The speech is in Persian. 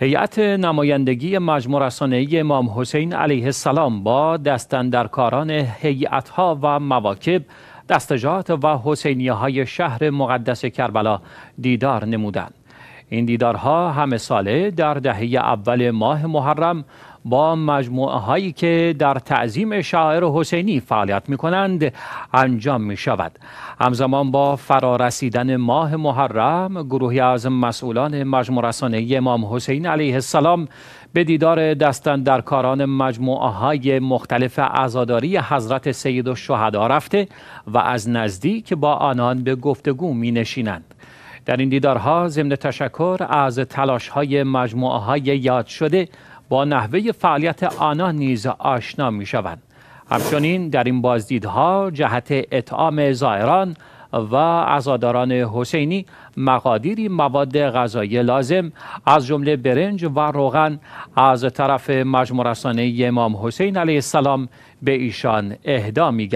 هیئت نمایندگی مجموع رسانه امام حسین علیه السلام با دستندرکاران ها و مواکب دستجات و حسینیه های شهر مقدس کربلا دیدار نمودند. این دیدارها همه ساله در دهه اول ماه محرم با مجموعه هایی که در تعظیم شاعر حسینی فعالیت می کنند انجام می شود همزمان با فرارسیدن ماه محرم گروهی از مسئولان مجموع رسانه امام حسین علیه السلام به دیدار دستن در کاران مجموعه های مختلف ازاداری حضرت سید و رفته و از نزدیک با آنان به گفتگو می نشینند در این دیدارها ضمن تشکر از تلاش های مجموعه های یاد شده با نحوه فعالیت آنها نیز آشنا می شوند. همچنین در این بازدیدها جهت اطعام زائران و عزاداران حسینی مقادیری مواد غذایی لازم از جمله برنج و روغن از طرف مجموع رسانه امام حسین علیه السلام به ایشان اهدا می